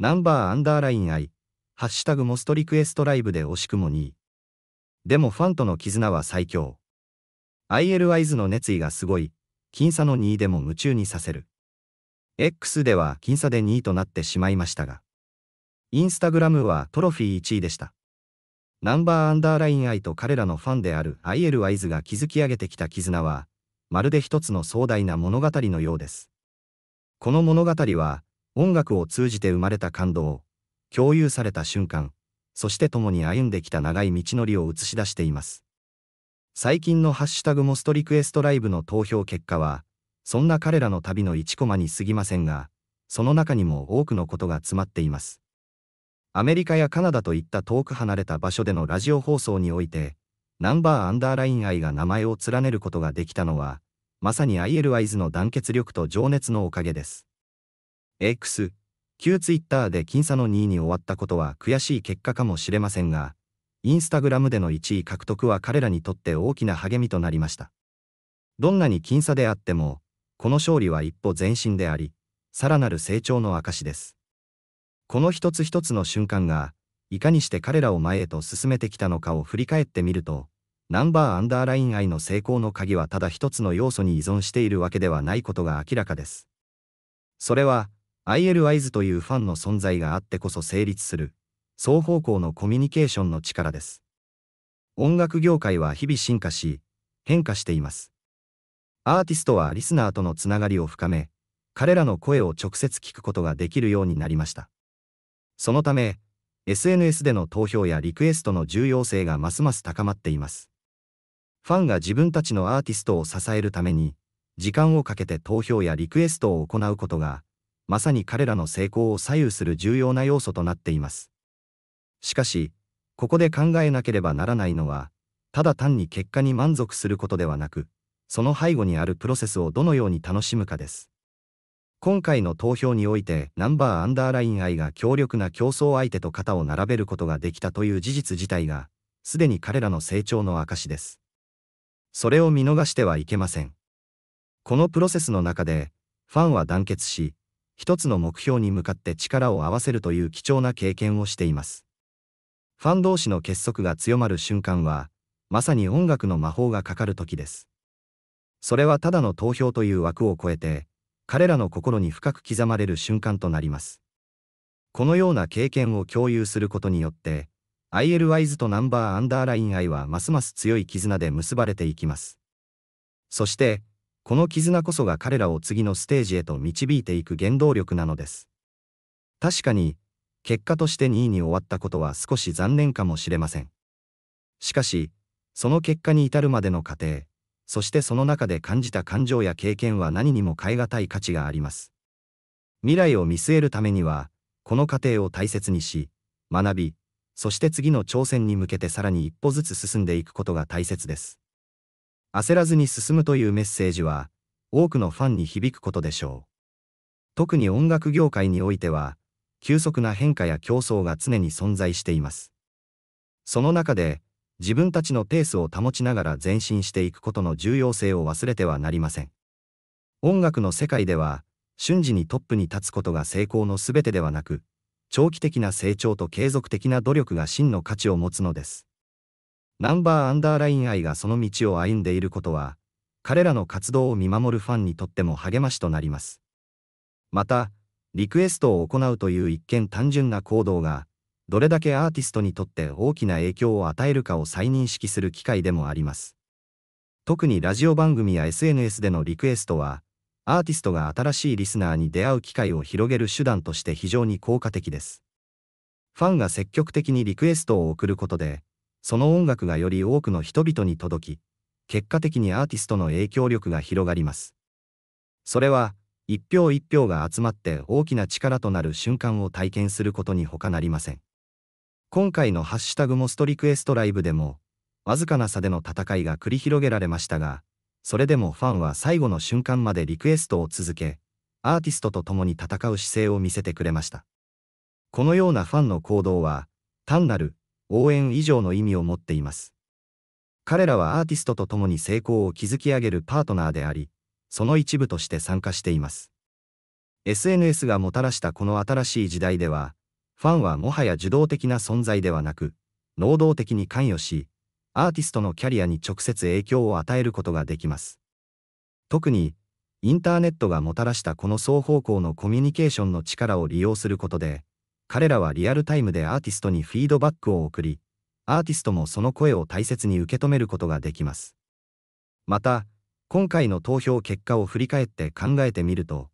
ナンバーアンダーライン I、ハッシュタグモストリクエストライブで惜しくも2位。でもファンとの絆は最強。ILI s の熱意がすごい、僅差の2位でも夢中にさせる。X では僅差で2位となってしまいましたが、インスタグラムはトロフィー1位でした。ナンバーアンダーライン I と彼らのファンである ILI s が築き上げてきた絆は、まるで一つの壮大な物語のようです。この物語は、音楽を通じて生まれた感動、共有された瞬間、そして共に歩んできた長い道のりを映し出しています。最近のハッシュタグモストリクエストライブの投票結果は、そんな彼らの旅の1コマに過ぎませんが、その中にも多くのことが詰まっています。アメリカやカナダといった遠く離れた場所でのラジオ放送において、ナンバーアンダーライン愛が名前を連ねることができたのは、まさに ILIs の団結力と情熱のおかげです。X、旧ツイッターで僅差の2位に終わったことは悔しい結果かもしれませんが、インスタグラムでの1位獲得は彼らにとって大きな励みとなりました。どんなに僅差であっても、この勝利は一歩前進であり、さらなる成長の証です。この一つ一つの瞬間が、いかにして彼らを前へと進めてきたのかを振り返ってみると、ナンバーアンダーライン愛の成功の鍵はただ一つの要素に依存しているわけではないことが明らかです。それは、IL i イというファンの存在があってこそ成立する、双方向のコミュニケーションの力です。音楽業界は日々進化し、変化しています。アーティストはリスナーとのつながりを深め、彼らの声を直接聞くことができるようになりました。そのため、SNS での投票やリクエストの重要性がますます高まっています。ファンが自分たちのアーティストを支えるために、時間をかけて投票やリクエストを行うことが、まさに彼らの成功を左右する重要な要素となっています。しかし、ここで考えなければならないのは、ただ単に結果に満足することではなく、その背後にあるプロセスをどのように楽しむかです。今回の投票においてナンバーアンダーライン愛が強力な競争相手と肩を並べることができたという事実自体が、すでに彼らの成長の証です。それを見逃してはいけません。このプロセスの中で、ファンは団結し、一つの目標に向かって力を合わせるという貴重な経験をしています。ファン同士の結束が強まる瞬間は、まさに音楽の魔法がかかる時です。それはただの投票という枠を超えて、彼らの心に深く刻まれる瞬間となります。このような経験を共有することによって、ILYs とナンバーアンダーライン I はますます強い絆で結ばれていきます。そして、この絆こそが彼らを次のステージへと導いていく原動力なのです。確かに、結果として2位に終わったことは少し残念かもしれません。しかし、その結果に至るまでの過程、そしてその中で感じた感情や経験は何にも代え難い価値があります。未来を見据えるためには、この過程を大切にし、学び、そして次の挑戦に向けてさらに一歩ずつ進んでいくことが大切です。焦らずに進むというメッセージは、多くのファンに響くことでしょう。特に音楽業界においては、急速な変化や競争が常に存在しています。その中で、自分たちのペースを保ちながら前進していくことの重要性を忘れてはなりません。音楽の世界では、瞬時にトップに立つことが成功のすべてではなく、長期的な成長と継続的な努力が真の価値を持つのです。ナンバーアンダーライン愛がその道を歩んでいることは、彼らの活動を見守るファンにとっても励ましとなります。また、リクエストを行うという一見単純な行動が、どれだけアーティストにとって大きな影響を与えるかを再認識する機会でもあります。特にラジオ番組や SNS でのリクエストは、アーティストが新しいリスナーに出会う機会を広げる手段として非常に効果的です。ファンが積極的にリクエストを送ることで、その音楽がより多くの人々に届き、結果的にアーティストの影響力が広がります。それは、一票一票が集まって大きな力となる瞬間を体験することに他なりません。今回のハッシュタグモストリクエストライブでも、わずかな差での戦いが繰り広げられましたが、それでもファンは最後の瞬間までリクエストを続け、アーティストと共に戦う姿勢を見せてくれました。このようなファンの行動は、単なる応援以上の意味を持っています。彼らはアーティストと共に成功を築き上げるパートナーであり、その一部として参加しています。SNS がもたらしたこの新しい時代では、ファンはもはや受動的な存在ではなく、能動的に関与し、アーティストのキャリアに直接影響を与えることができます。特に、インターネットがもたらしたこの双方向のコミュニケーションの力を利用することで、彼らはリアルタイムでアーティストにフィードバックを送り、アーティストもその声を大切に受け止めることができます。また、今回の投票結果を振り返って考えてみると、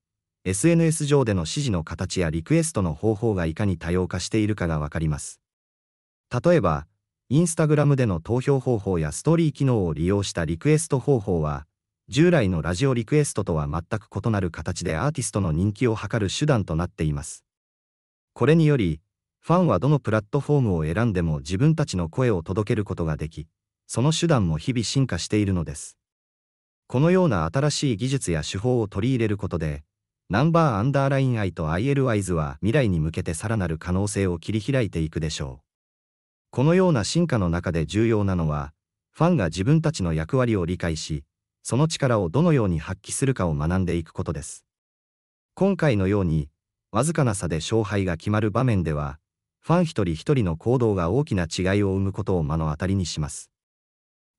SNS 上での指示の形やリクエストの方法がいかに多様化しているかがわかります。例えば、インスタグラムでの投票方法やストーリー機能を利用したリクエスト方法は、従来のラジオリクエストとは全く異なる形でアーティストの人気を図る手段となっています。これにより、ファンはどのプラットフォームを選んでも自分たちの声を届けることができ、その手段も日々進化しているのです。このような新しい技術や手法を取り入れることで、ナンバーアンダーライン I と ILIs は未来に向けてさらなる可能性を切り開いていくでしょう。このような進化の中で重要なのは、ファンが自分たちの役割を理解し、その力をどのように発揮するかを学んでいくことです。今回のように、わずかな差で勝敗が決まる場面では、ファン一人一人の行動が大きな違いを生むことを目の当たりにします。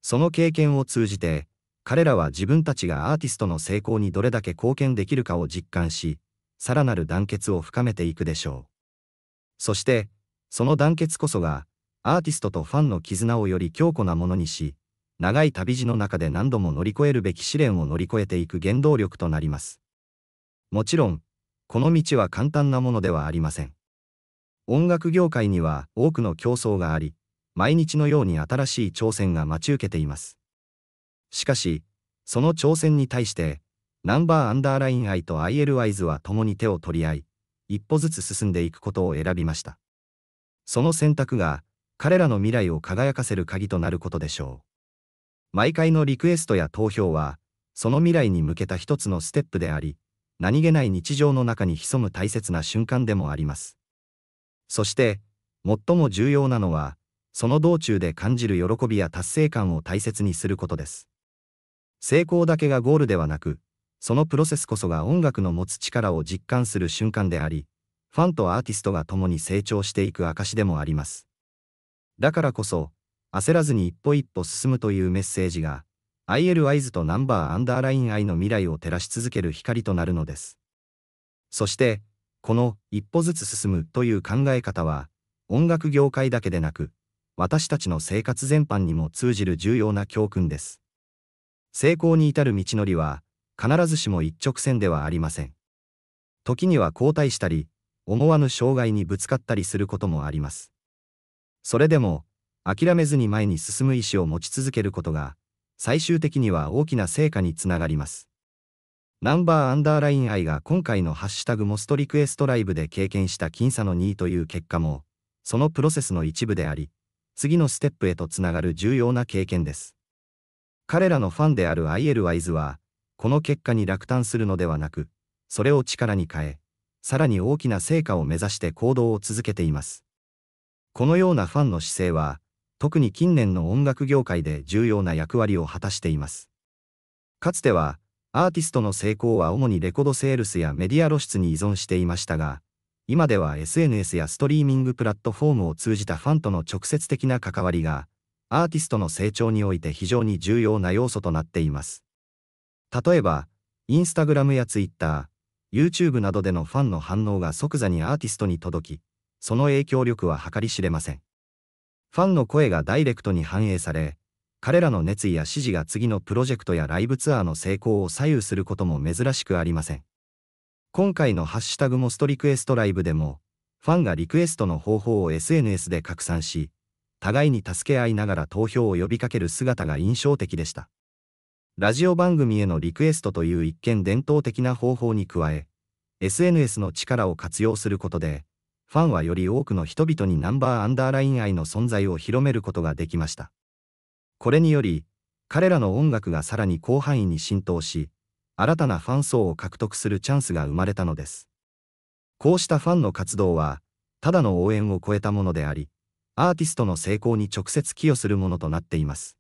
その経験を通じて、彼らは自分たちがアーティストの成功にどれだけ貢献できるかを実感し、さらなる団結を深めていくでしょう。そして、その団結こそが、アーティストとファンの絆をより強固なものにし、長い旅路の中で何度も乗り越えるべき試練を乗り越えていく原動力となります。もちろん、この道は簡単なものではありません。音楽業界には多くの競争があり、毎日のように新しい挑戦が待ち受けています。しかし、その挑戦に対して、ナンバーアンダーライン愛と IL y イズは共に手を取り合い、一歩ずつ進んでいくことを選びました。その選択が、彼らの未来を輝かせる鍵となることでしょう。毎回のリクエストや投票は、その未来に向けた一つのステップであり、何気ない日常の中に潜む大切な瞬間でもあります。そして、最も重要なのは、その道中で感じる喜びや達成感を大切にすることです。成功だけがゴールではなく、そのプロセスこそが音楽の持つ力を実感する瞬間であり、ファンとアーティストが共に成長していく証でもあります。だからこそ、焦らずに一歩一歩進むというメッセージが、IL アイズとナンバーアンダーライン I の未来を照らし続ける光となるのです。そして、この一歩ずつ進むという考え方は、音楽業界だけでなく、私たちの生活全般にも通じる重要な教訓です。成功に至る道のりは、必ずしも一直線ではありません。時には後退したり、思わぬ障害にぶつかったりすることもあります。それでも、諦めずに前に進む意志を持ち続けることが、最終的には大きな成果につながります。ナンバーアンダーライン愛が今回のハッシュタグモストリクエストライブで経験した僅差の2位という結果も、そのプロセスの一部であり、次のステップへとつながる重要な経験です。彼らのファンである ILYs は、この結果に落胆するのではなく、それを力に変え、さらに大きな成果を目指して行動を続けています。このようなファンの姿勢は、特に近年の音楽業界で重要な役割を果たしています。かつては、アーティストの成功は主にレコードセールスやメディア露出に依存していましたが、今では SNS やストリーミングプラットフォームを通じたファンとの直接的な関わりが、アーティストの成長において非常に重要な要素となっています。例えば、インスタグラムやツイッター、YouTube などでのファンの反応が即座にアーティストに届き、その影響力は計り知れません。ファンの声がダイレクトに反映され、彼らの熱意や支持が次のプロジェクトやライブツアーの成功を左右することも珍しくありません。今回のハッシュタグモストリクエストライブでも、ファンがリクエストの方法を SNS で拡散し、互いに助け合いながら投票を呼びかける姿が印象的でした。ラジオ番組へのリクエストという一見伝統的な方法に加え、SNS の力を活用することで、ファンはより多くの人々にナンバーアンダーライン愛の存在を広めることができました。これにより、彼らの音楽がさらに広範囲に浸透し、新たなファン層を獲得するチャンスが生まれたのです。こうしたファンの活動は、ただの応援を超えたものであり、アーティストの成功に直接寄与するものとなっています。